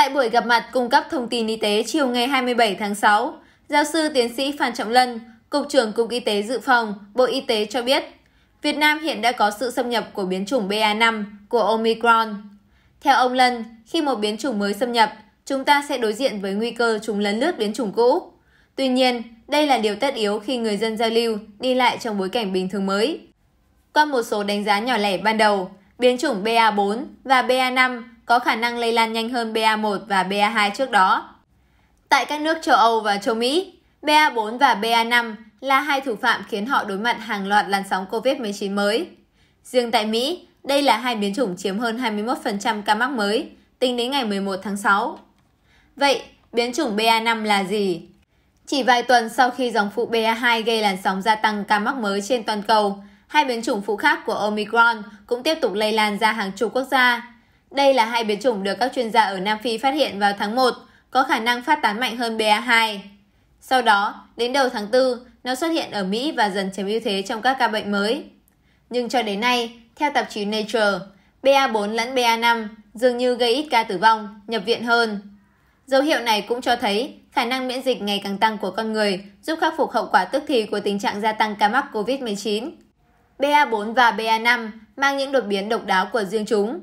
Tại buổi gặp mặt cung cấp thông tin y tế chiều ngày 27 tháng 6, giáo sư tiến sĩ Phan Trọng Lân, Cục trưởng Cục Y tế Dự phòng, Bộ Y tế cho biết, Việt Nam hiện đã có sự xâm nhập của biến chủng BA5 của Omicron. Theo ông Lân, khi một biến chủng mới xâm nhập, chúng ta sẽ đối diện với nguy cơ chúng lấn lướt biến chủng cũ. Tuy nhiên, đây là điều tất yếu khi người dân giao lưu, đi lại trong bối cảnh bình thường mới. Qua một số đánh giá nhỏ lẻ ban đầu, biến chủng BA4 và BA5 có khả năng lây lan nhanh hơn BA1 và BA2 trước đó. Tại các nước châu Âu và châu Mỹ, BA4 và BA5 là hai thủ phạm khiến họ đối mặt hàng loạt làn sóng COVID-19 mới. Riêng tại Mỹ, đây là hai biến chủng chiếm hơn 21% ca mắc mới tính đến ngày 11 tháng 6. Vậy, biến chủng BA5 là gì? Chỉ vài tuần sau khi dòng phụ BA2 gây làn sóng gia tăng ca mắc mới trên toàn cầu, hai biến chủng phụ khác của Omicron cũng tiếp tục lây lan ra hàng chục quốc gia. Đây là hai biến chủng được các chuyên gia ở Nam Phi phát hiện vào tháng 1, có khả năng phát tán mạnh hơn BA2. Sau đó, đến đầu tháng 4, nó xuất hiện ở Mỹ và dần chiếm ưu thế trong các ca bệnh mới. Nhưng cho đến nay, theo tạp chí Nature, BA4 lẫn BA5 dường như gây ít ca tử vong, nhập viện hơn. Dấu hiệu này cũng cho thấy khả năng miễn dịch ngày càng tăng của con người giúp khắc phục hậu quả tức thì của tình trạng gia tăng ca mắc COVID-19. BA4 và BA5 mang những đột biến độc đáo của riêng chúng,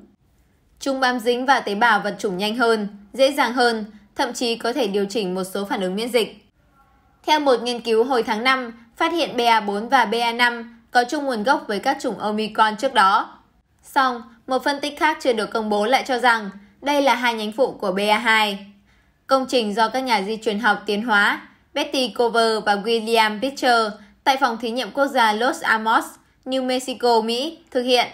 Chúng bám dính vào tế bào vật chủng nhanh hơn, dễ dàng hơn, thậm chí có thể điều chỉnh một số phản ứng miễn dịch. Theo một nghiên cứu hồi tháng 5, phát hiện BA4 và BA5 có chung nguồn gốc với các chủng Omicron trước đó. Song, một phân tích khác chưa được công bố lại cho rằng đây là hai nhánh phụ của BA2. Công trình do các nhà di truyền học tiến hóa Betty Cover và William Pitcher tại phòng thí nghiệm quốc gia Los Alamos, New Mexico, Mỹ thực hiện.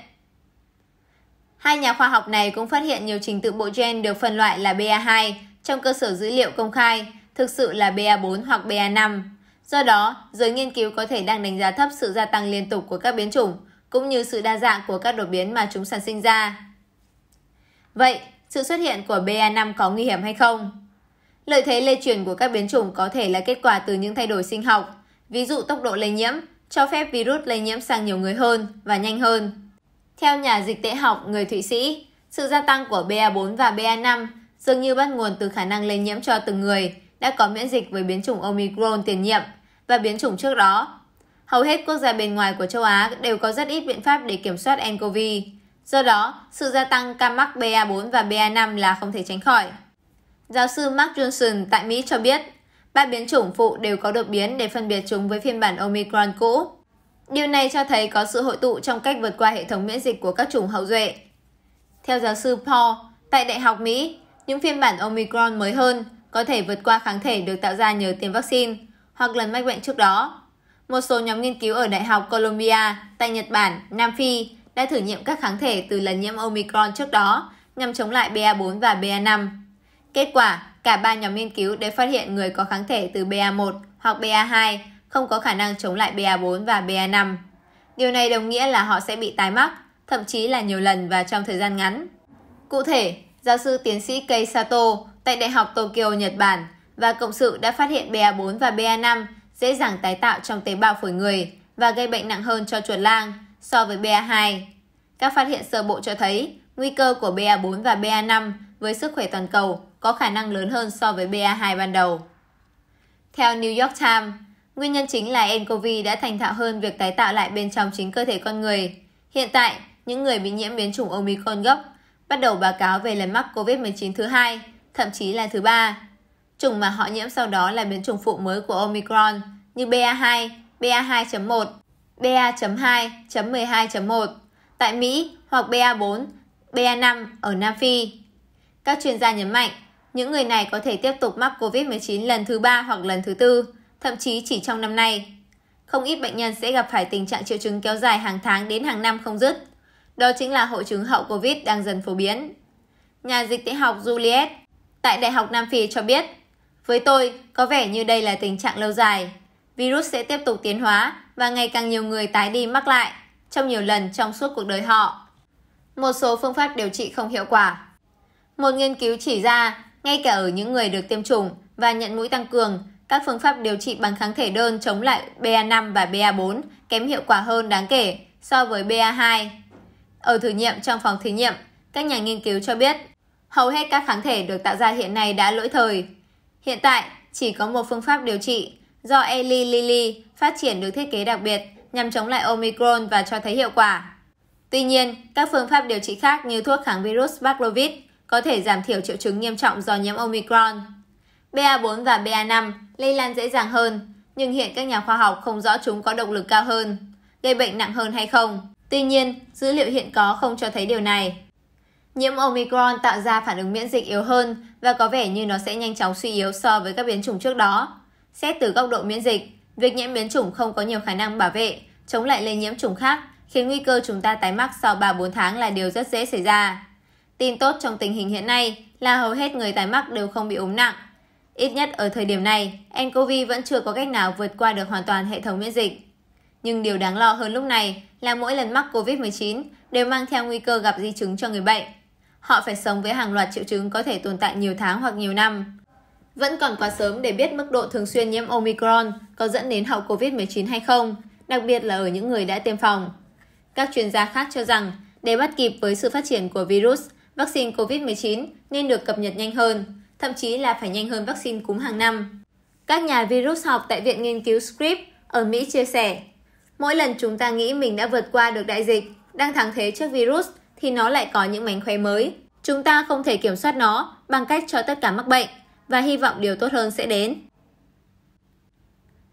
Hai nhà khoa học này cũng phát hiện nhiều trình tự bộ gen được phân loại là BA2 trong cơ sở dữ liệu công khai, thực sự là BA4 hoặc BA5. Do đó, giới nghiên cứu có thể đang đánh giá thấp sự gia tăng liên tục của các biến chủng, cũng như sự đa dạng của các đột biến mà chúng sản sinh ra. Vậy, sự xuất hiện của BA5 có nguy hiểm hay không? Lợi thế lây truyền của các biến chủng có thể là kết quả từ những thay đổi sinh học, ví dụ tốc độ lây nhiễm, cho phép virus lây nhiễm sang nhiều người hơn và nhanh hơn. Theo nhà dịch tễ học người Thụy Sĩ, sự gia tăng của BA4 và BA5 dường như bắt nguồn từ khả năng lây nhiễm cho từng người đã có miễn dịch với biến chủng Omicron tiền nhiệm và biến chủng trước đó. Hầu hết quốc gia bên ngoài của châu Á đều có rất ít biện pháp để kiểm soát nCoV. Do đó, sự gia tăng ca mắc BA4 và BA5 là không thể tránh khỏi. Giáo sư Mark Johnson tại Mỹ cho biết, ba biến chủng phụ đều có đột biến để phân biệt chúng với phiên bản Omicron cũ. Điều này cho thấy có sự hội tụ trong cách vượt qua hệ thống miễn dịch của các chủng hậu duệ. Theo giáo sư Paul, tại Đại học Mỹ, những phiên bản Omicron mới hơn có thể vượt qua kháng thể được tạo ra nhờ tiêm vaccine hoặc lần mắc bệnh trước đó. Một số nhóm nghiên cứu ở Đại học Columbia tại Nhật Bản, Nam Phi đã thử nghiệm các kháng thể từ lần nhiễm Omicron trước đó nhằm chống lại BA4 và BA5. Kết quả, cả ba nhóm nghiên cứu đều phát hiện người có kháng thể từ BA1 hoặc BA2 không có khả năng chống lại BA4 và BA5. Điều này đồng nghĩa là họ sẽ bị tái mắc, thậm chí là nhiều lần và trong thời gian ngắn. Cụ thể, giáo sư tiến sĩ Kei Sato tại Đại học Tokyo, Nhật Bản và cộng sự đã phát hiện BA4 và BA5 dễ dàng tái tạo trong tế bào phổi người và gây bệnh nặng hơn cho chuột lang so với BA2. Các phát hiện sơ bộ cho thấy nguy cơ của BA4 và BA5 với sức khỏe toàn cầu có khả năng lớn hơn so với BA2 ban đầu. Theo New York Times, Nguyên nhân chính là ncov đã thành thạo hơn việc tái tạo lại bên trong chính cơ thể con người. Hiện tại, những người bị nhiễm biến chủng Omicron gốc bắt đầu báo cáo về lần mắc COVID-19 thứ hai, thậm chí là thứ ba. Chủng mà họ nhiễm sau đó là biến chủng phụ mới của Omicron như BA2, BA2.1, BA.2.12.1 tại Mỹ hoặc BA4, BA5 ở Nam Phi. Các chuyên gia nhấn mạnh, những người này có thể tiếp tục mắc COVID-19 lần thứ ba hoặc lần thứ tư thậm chí chỉ trong năm nay. Không ít bệnh nhân sẽ gặp phải tình trạng triệu chứng kéo dài hàng tháng đến hàng năm không dứt. Đó chính là hội chứng hậu Covid đang dần phổ biến. Nhà dịch tễ học Juliet tại Đại học Nam Phi cho biết, với tôi, có vẻ như đây là tình trạng lâu dài. Virus sẽ tiếp tục tiến hóa và ngày càng nhiều người tái đi mắc lại trong nhiều lần trong suốt cuộc đời họ. Một số phương pháp điều trị không hiệu quả. Một nghiên cứu chỉ ra, ngay cả ở những người được tiêm chủng và nhận mũi tăng cường các phương pháp điều trị bằng kháng thể đơn chống lại BA5 và BA4 kém hiệu quả hơn đáng kể so với BA2. Ở thử nghiệm trong phòng thí nghiệm, các nhà nghiên cứu cho biết hầu hết các kháng thể được tạo ra hiện nay đã lỗi thời. Hiện tại, chỉ có một phương pháp điều trị do Eli Lilly phát triển được thiết kế đặc biệt nhằm chống lại Omicron và cho thấy hiệu quả. Tuy nhiên, các phương pháp điều trị khác như thuốc kháng virus Paxlovid có thể giảm thiểu triệu chứng nghiêm trọng do nhiễm Omicron. BA4 và BA5 lây lan dễ dàng hơn, nhưng hiện các nhà khoa học không rõ chúng có động lực cao hơn, gây bệnh nặng hơn hay không. Tuy nhiên, dữ liệu hiện có không cho thấy điều này. Nhiễm Omicron tạo ra phản ứng miễn dịch yếu hơn và có vẻ như nó sẽ nhanh chóng suy yếu so với các biến chủng trước đó. Xét từ góc độ miễn dịch, việc nhiễm biến chủng không có nhiều khả năng bảo vệ, chống lại lây nhiễm chủng khác, khiến nguy cơ chúng ta tái mắc sau 3-4 tháng là điều rất dễ xảy ra. Tin tốt trong tình hình hiện nay là hầu hết người tái mắc đều không bị ốm nặng, Ít nhất ở thời điểm này, ncov vẫn chưa có cách nào vượt qua được hoàn toàn hệ thống miễn dịch. Nhưng điều đáng lo hơn lúc này là mỗi lần mắc COVID-19 đều mang theo nguy cơ gặp di chứng cho người bệnh. Họ phải sống với hàng loạt triệu chứng có thể tồn tại nhiều tháng hoặc nhiều năm. Vẫn còn quá sớm để biết mức độ thường xuyên nhiễm Omicron có dẫn đến hậu COVID-19 hay không, đặc biệt là ở những người đã tiêm phòng. Các chuyên gia khác cho rằng, để bắt kịp với sự phát triển của virus, vaccine COVID-19 nên được cập nhật nhanh hơn, thậm chí là phải nhanh hơn vaccine cúm hàng năm. Các nhà virus học tại Viện Nghiên cứu Scripps ở Mỹ chia sẻ, mỗi lần chúng ta nghĩ mình đã vượt qua được đại dịch, đang thắng thế trước virus, thì nó lại có những mánh khóe mới. Chúng ta không thể kiểm soát nó bằng cách cho tất cả mắc bệnh và hy vọng điều tốt hơn sẽ đến.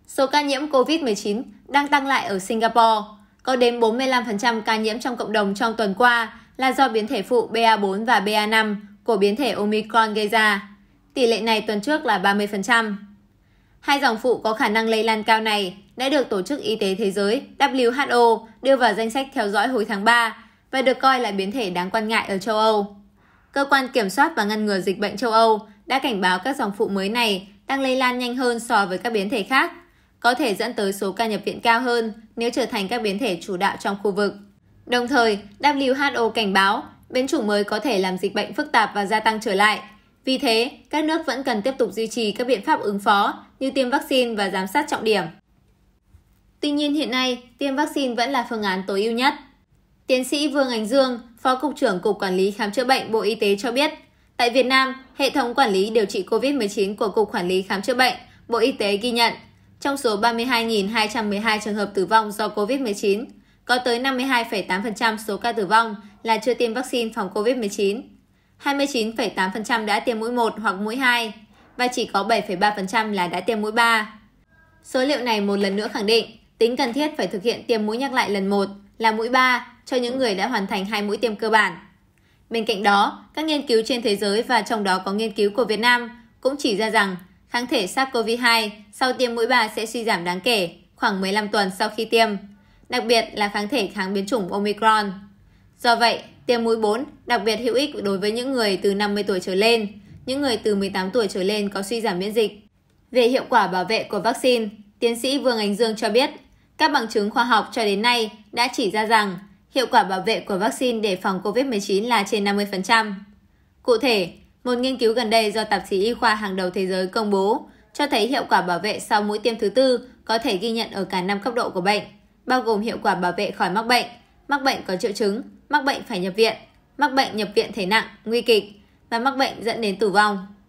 Số ca nhiễm COVID-19 đang tăng lại ở Singapore. Có đến 45% ca nhiễm trong cộng đồng trong tuần qua là do biến thể phụ BA4 và BA5 của biến thể Omicron gây ra tỷ lệ này tuần trước là 30%. Hai dòng phụ có khả năng lây lan cao này đã được Tổ chức Y tế Thế giới WHO đưa vào danh sách theo dõi hồi tháng 3 và được coi là biến thể đáng quan ngại ở châu Âu. Cơ quan Kiểm soát và Ngăn ngừa Dịch bệnh châu Âu đã cảnh báo các dòng phụ mới này đang lây lan nhanh hơn so với các biến thể khác, có thể dẫn tới số ca nhập viện cao hơn nếu trở thành các biến thể chủ đạo trong khu vực. Đồng thời, WHO cảnh báo biến chủng mới có thể làm dịch bệnh phức tạp và gia tăng trở lại vì thế các nước vẫn cần tiếp tục duy trì các biện pháp ứng phó như tiêm vaccine và giám sát trọng điểm Tuy nhiên hiện nay, tiêm vaccine vẫn là phương án tối ưu nhất. Tiến sĩ Vương Ánh Dương, Phó Cục trưởng Cục Quản lý Khám chữa bệnh Bộ Y tế cho biết, tại Việt Nam, hệ thống quản lý điều trị COVID-19 của Cục Quản lý Khám chữa bệnh, Bộ Y tế ghi nhận, trong số 32.212 trường hợp tử vong do COVID-19, có tới 52,8% số ca tử vong là chưa tiêm vaccine phòng COVID-19. 29,8% đã tiêm mũi một hoặc mũi hai và chỉ có 7,3% là đã tiêm mũi ba Số liệu này một lần nữa khẳng định tính cần thiết phải thực hiện tiêm mũi nhắc lại lần một là mũi ba cho những người đã hoàn thành hai mũi tiêm cơ bản. Bên cạnh đó, các nghiên cứu trên thế giới và trong đó có nghiên cứu của Việt Nam cũng chỉ ra rằng kháng thể SARS-CoV-2 sau tiêm mũi 3 sẽ suy giảm đáng kể khoảng 15 tuần sau khi tiêm, đặc biệt là kháng thể kháng biến chủng Omicron. Do vậy, Tiêm mũi 4 đặc biệt hữu ích đối với những người từ 50 tuổi trở lên, những người từ 18 tuổi trở lên có suy giảm miễn dịch. Về hiệu quả bảo vệ của vaccine, tiến sĩ Vương Ánh Dương cho biết, các bằng chứng khoa học cho đến nay đã chỉ ra rằng hiệu quả bảo vệ của vaccine để phòng COVID-19 là trên 50%. Cụ thể, một nghiên cứu gần đây do tạp chí y khoa hàng đầu thế giới công bố cho thấy hiệu quả bảo vệ sau mũi tiêm thứ tư có thể ghi nhận ở cả 5 cấp độ của bệnh, bao gồm hiệu quả bảo vệ khỏi mắc bệnh, mắc bệnh có triệu chứng, mắc bệnh phải nhập viện, mắc bệnh nhập viện thể nặng, nguy kịch và mắc bệnh dẫn đến tử vong.